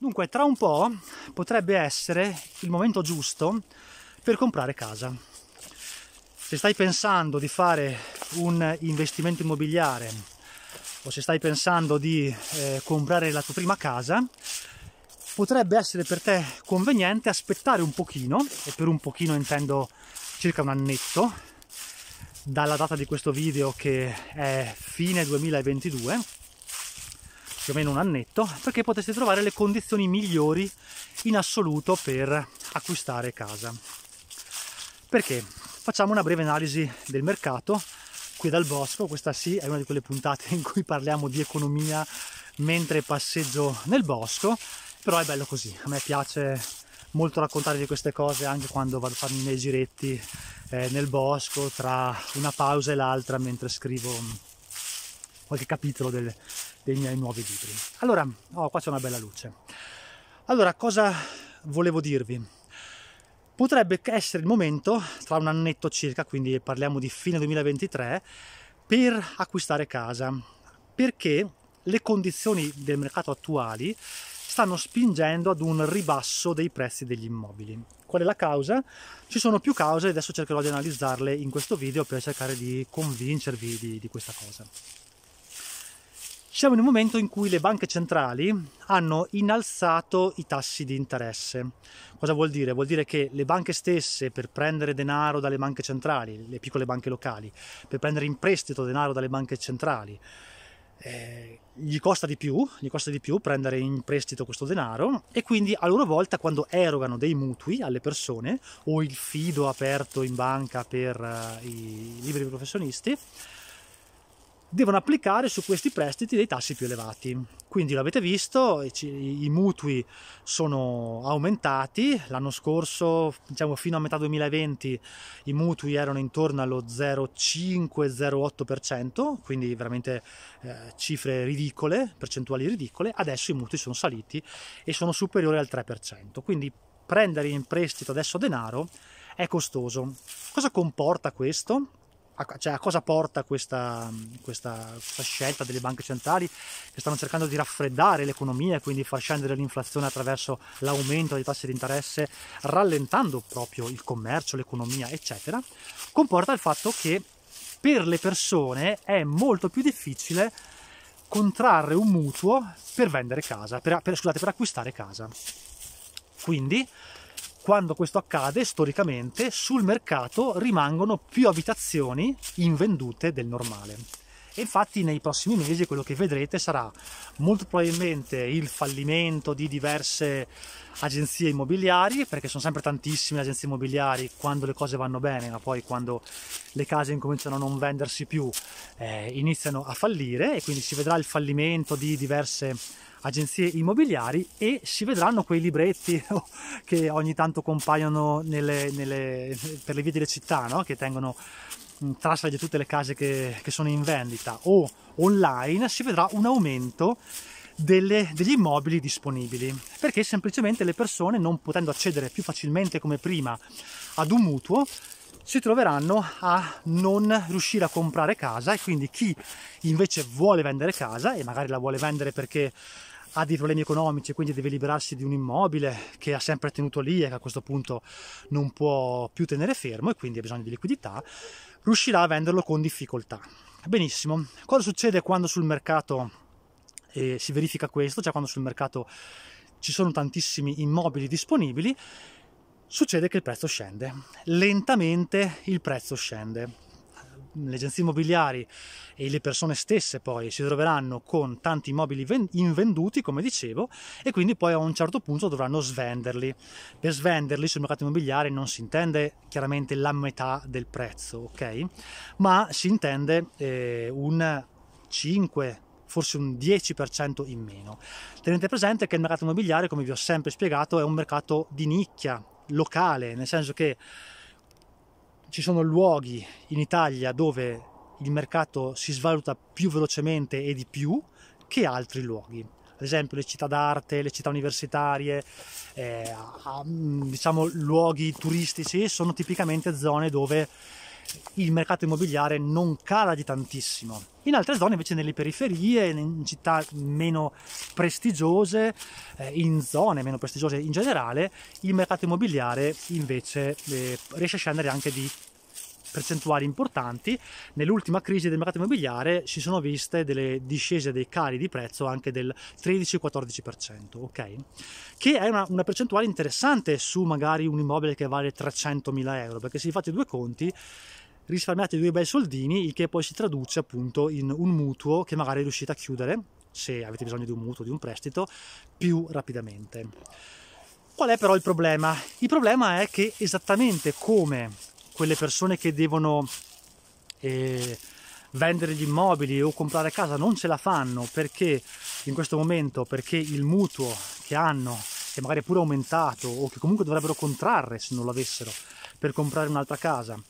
Dunque, tra un po' potrebbe essere il momento giusto per comprare casa. Se stai pensando di fare un investimento immobiliare o se stai pensando di eh, comprare la tua prima casa, potrebbe essere per te conveniente aspettare un pochino, e per un pochino intendo circa un annetto, dalla data di questo video che è fine 2022 più o meno un annetto, perché poteste trovare le condizioni migliori in assoluto per acquistare casa. Perché? Facciamo una breve analisi del mercato qui dal bosco, questa sì è una di quelle puntate in cui parliamo di economia mentre passeggio nel bosco, però è bello così, a me piace molto raccontarvi queste cose anche quando vado a farmi i miei giretti eh, nel bosco tra una pausa e l'altra mentre scrivo qualche capitolo del, dei miei nuovi libri. Allora, oh, qua c'è una bella luce. Allora, cosa volevo dirvi? Potrebbe essere il momento, tra un annetto circa, quindi parliamo di fine 2023, per acquistare casa, perché le condizioni del mercato attuali stanno spingendo ad un ribasso dei prezzi degli immobili. Qual è la causa? Ci sono più cause e adesso cercherò di analizzarle in questo video per cercare di convincervi di, di questa cosa. Siamo in un momento in cui le banche centrali hanno innalzato i tassi di interesse. Cosa vuol dire? Vuol dire che le banche stesse per prendere denaro dalle banche centrali, le piccole banche locali, per prendere in prestito denaro dalle banche centrali, eh, gli, costa più, gli costa di più prendere in prestito questo denaro e quindi a loro volta quando erogano dei mutui alle persone o il fido aperto in banca per uh, i liberi professionisti, devono applicare su questi prestiti dei tassi più elevati. Quindi lo avete visto, i, i mutui sono aumentati, l'anno scorso, diciamo fino a metà 2020, i mutui erano intorno allo 0,5-0,8%, quindi veramente eh, cifre ridicole, percentuali ridicole, adesso i mutui sono saliti e sono superiori al 3%, quindi prendere in prestito adesso denaro è costoso. Cosa comporta questo? cioè a cosa porta questa, questa, questa, scelta delle banche centrali che stanno cercando di raffreddare l'economia e quindi far scendere l'inflazione attraverso l'aumento dei tassi di interesse, rallentando proprio il commercio, l'economia, eccetera, comporta il fatto che per le persone è molto più difficile contrarre un mutuo per vendere casa, per, per, scusate, per acquistare casa. Quindi quando questo accade, storicamente, sul mercato rimangono più abitazioni invendute del normale. E infatti nei prossimi mesi quello che vedrete sarà molto probabilmente il fallimento di diverse agenzie immobiliari, perché sono sempre tantissime agenzie immobiliari quando le cose vanno bene, ma poi quando le case incominciano a non vendersi più eh, iniziano a fallire e quindi si vedrà il fallimento di diverse agenzie agenzie immobiliari e si vedranno quei libretti che ogni tanto compaiono nelle, nelle, per le vie delle città, no? che tengono mm, traccia di tutte le case che, che, sono in vendita o online, si vedrà un aumento delle, degli immobili disponibili perché semplicemente le persone non potendo accedere più facilmente come prima ad un mutuo si troveranno a non riuscire a comprare casa e quindi chi invece vuole vendere casa e magari la vuole vendere perché ha dei problemi economici, quindi deve liberarsi di un immobile che ha sempre tenuto lì e che a questo punto non può più tenere fermo e quindi ha bisogno di liquidità, riuscirà a venderlo con difficoltà. Benissimo, cosa succede quando sul mercato eh, si verifica questo, cioè quando sul mercato ci sono tantissimi immobili disponibili? Succede che il prezzo scende, lentamente il prezzo scende le agenzie immobiliari e le persone stesse poi si troveranno con tanti immobili ven- invenduti, come dicevo, e quindi poi a un certo punto dovranno svenderli. Per svenderli sul mercato immobiliare non si intende chiaramente la metà del prezzo, ok? Ma si intende eh, un 5 forse un 10% in meno. Tenete presente che il mercato immobiliare, come vi ho sempre spiegato, è un mercato di nicchia, locale, nel senso che ci sono luoghi in Italia dove il mercato si svaluta più velocemente e di più che altri luoghi. Ad esempio le città d'arte, le città universitarie, eh, diciamo luoghi turistici sono tipicamente zone dove il mercato immobiliare non cala di tantissimo. In altre zone invece nelle periferie, in città meno prestigiose, eh, in zone meno prestigiose in generale, il mercato immobiliare invece eh, riesce a scendere anche di percentuali importanti. Nell'ultima crisi del mercato immobiliare si sono viste delle discese dei cali di prezzo anche del 13-14%, ok? Che è una, una, percentuale interessante su magari un immobile che vale 300.000 euro, perché se vi fate due conti risparmiate due bei soldini, il che poi si traduce appunto in un mutuo che magari riuscite a chiudere, se avete bisogno di un mutuo, di un prestito, più rapidamente. Qual è però il problema? Il problema è che esattamente come quelle persone che devono eh, vendere gli immobili o comprare casa non ce la fanno perché in questo momento perché il mutuo che hanno che magari è pure aumentato o che comunque dovrebbero contrarre se non l'avessero per comprare un'altra casa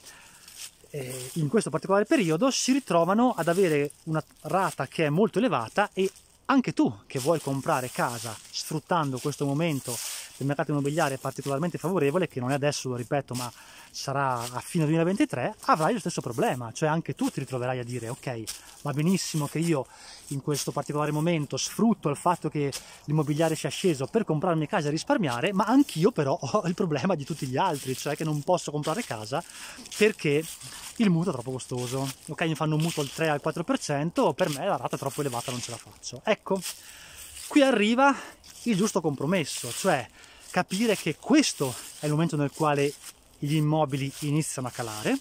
eh, in questo particolare periodo si ritrovano ad avere una rata che è molto elevata e anche tu che vuoi comprare casa sfruttando questo momento il mercato immobiliare particolarmente favorevole, che non è adesso, lo ripeto, ma sarà a fine 2023, avrai lo stesso problema, cioè anche tu ti ritroverai a dire ok, va benissimo che io in questo particolare momento sfrutto il fatto che l'immobiliare sia sceso per comprarmi casa e risparmiare, ma anch'io però ho il problema di tutti gli altri, cioè che non posso comprare casa perché il mutuo è troppo costoso. Ok, mi fanno un mutuo al 3 al 4%, per me la rata è troppo elevata, non ce la faccio. Ecco, qui arriva il giusto compromesso, cioè capire che questo è il momento nel quale gli immobili iniziano a calare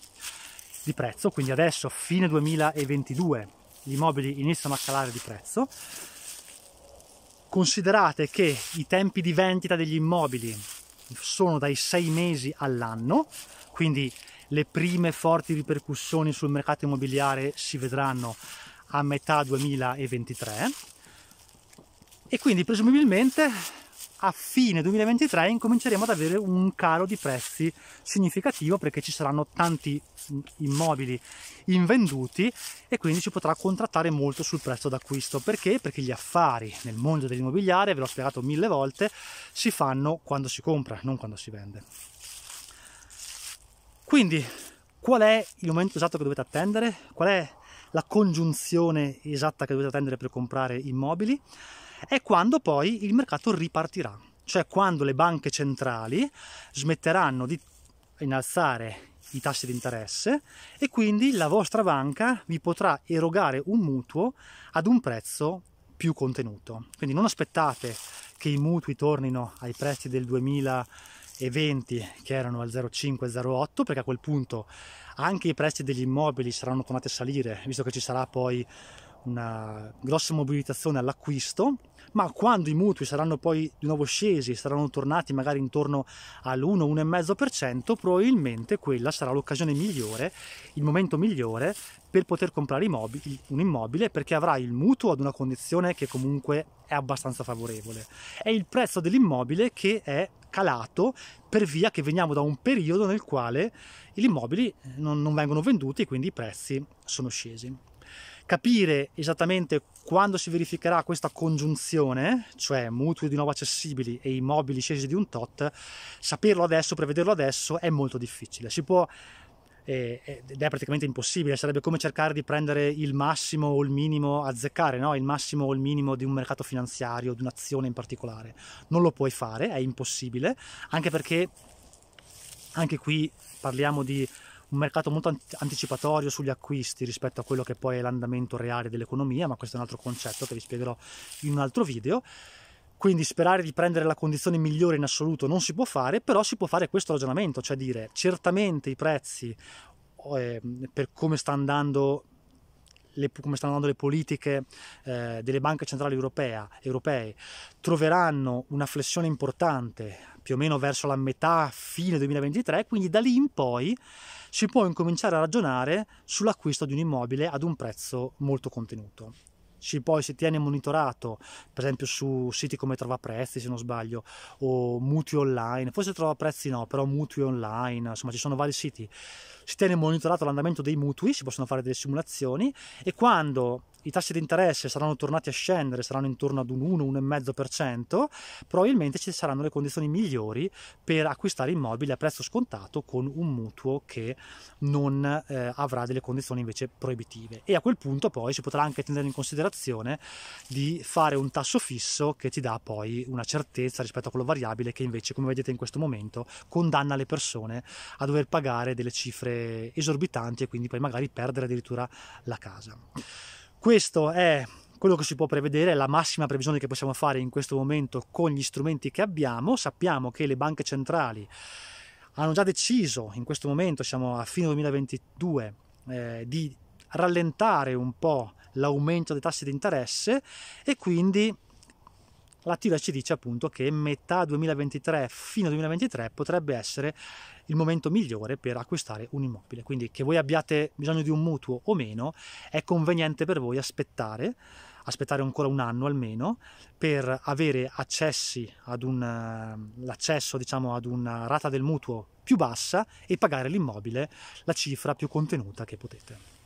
di prezzo, quindi adesso fine 2022 gli immobili iniziano a calare di prezzo. Considerate che i tempi di vendita degli immobili sono dai 6 mesi all'anno, quindi le prime forti ripercussioni sul mercato immobiliare si vedranno a metà 2023 e quindi presumibilmente a fine 2023 incominceremo ad avere un calo di prezzi significativo perché ci saranno tanti immobili invenduti e quindi ci potrà contrattare molto sul prezzo d'acquisto perché perché gli affari nel mondo dell'immobiliare ve l'ho spiegato mille volte si fanno quando si compra non quando si vende quindi qual è il momento esatto che dovete attendere qual è la congiunzione esatta che dovete attendere per comprare immobili è quando poi il mercato ripartirà, cioè quando le banche centrali smetteranno di innalzare i tassi di interesse e quindi la vostra banca vi potrà erogare un mutuo ad un prezzo più contenuto. Quindi non aspettate che i mutui tornino ai prezzi del 2020 che erano al 0,5-0,8 perché a quel punto anche i prezzi degli immobili saranno tornati a salire visto che ci sarà poi una grossa mobilitazione all'acquisto, ma quando i mutui saranno poi di nuovo scesi, saranno tornati magari intorno all'1-1,5%, probabilmente quella sarà l'occasione migliore, il momento migliore per poter comprare un immobile perché avrà il mutuo ad una condizione che comunque è abbastanza favorevole. È il prezzo dell'immobile che è calato per via che veniamo da un periodo nel quale gli immobili non, non vengono venduti e quindi i prezzi sono scesi capire esattamente quando si verificherà questa congiunzione, cioè mutui di nuovo accessibili e immobili scesi di un tot, saperlo adesso, prevederlo adesso è molto difficile. Si può eh, eh, ed è praticamente impossibile, sarebbe come cercare di prendere il massimo o il minimo, azzeccare no? il massimo o il minimo di un mercato finanziario, di un'azione in particolare. Non lo puoi fare, è impossibile, anche perché anche qui parliamo di un mercato molto anticipatorio sugli acquisti rispetto a quello che poi è l'andamento reale dell'economia, ma questo è un altro concetto che vi spiegherò in un altro video. Quindi sperare di prendere la condizione migliore in assoluto non si può fare, però si può fare questo ragionamento, cioè dire certamente i prezzi eh, per come sta andando le, come stanno andando le politiche eh, delle banche centrali europea, europee, troveranno una flessione importante più o meno verso la metà fine 2023, quindi da lì in poi si può incominciare a ragionare sull'acquisto di un immobile ad un prezzo molto contenuto. Si, poi si tiene monitorato, per esempio su siti come Trova Prezzi, se non sbaglio, o Mutui Online, forse Trova Prezzi no, però Mutui Online, insomma ci sono vari siti. Si tiene monitorato l'andamento dei mutui, si possono fare delle simulazioni e quando i tassi di interesse saranno tornati a scendere, saranno intorno ad un 1-1,5%, probabilmente ci saranno le condizioni migliori per acquistare immobili a prezzo scontato con un mutuo che non eh, avrà delle condizioni invece proibitive. E a quel punto poi si potrà anche tenere in considerazione di fare un tasso fisso che ti dà poi una certezza rispetto a quello variabile che invece, come vedete in questo momento, condanna le persone a dover pagare delle cifre esorbitanti e quindi poi magari perdere addirittura la casa. Questo è quello che si può prevedere, è la massima previsione che possiamo fare in questo momento con gli strumenti che abbiamo. Sappiamo che le banche centrali hanno già deciso, in questo momento siamo a fine 2022, eh, di rallentare un po' l'aumento dei tassi di interesse e quindi la L'Attila ci dice appunto che metà 2023 fino 2023 potrebbe essere il momento migliore per acquistare un immobile. Quindi che voi abbiate bisogno di un mutuo o meno, è conveniente per voi aspettare, aspettare ancora un anno almeno, per avere accessi ad un, l'accesso diciamo, ad una rata del mutuo più bassa e pagare l'immobile la cifra più contenuta che potete.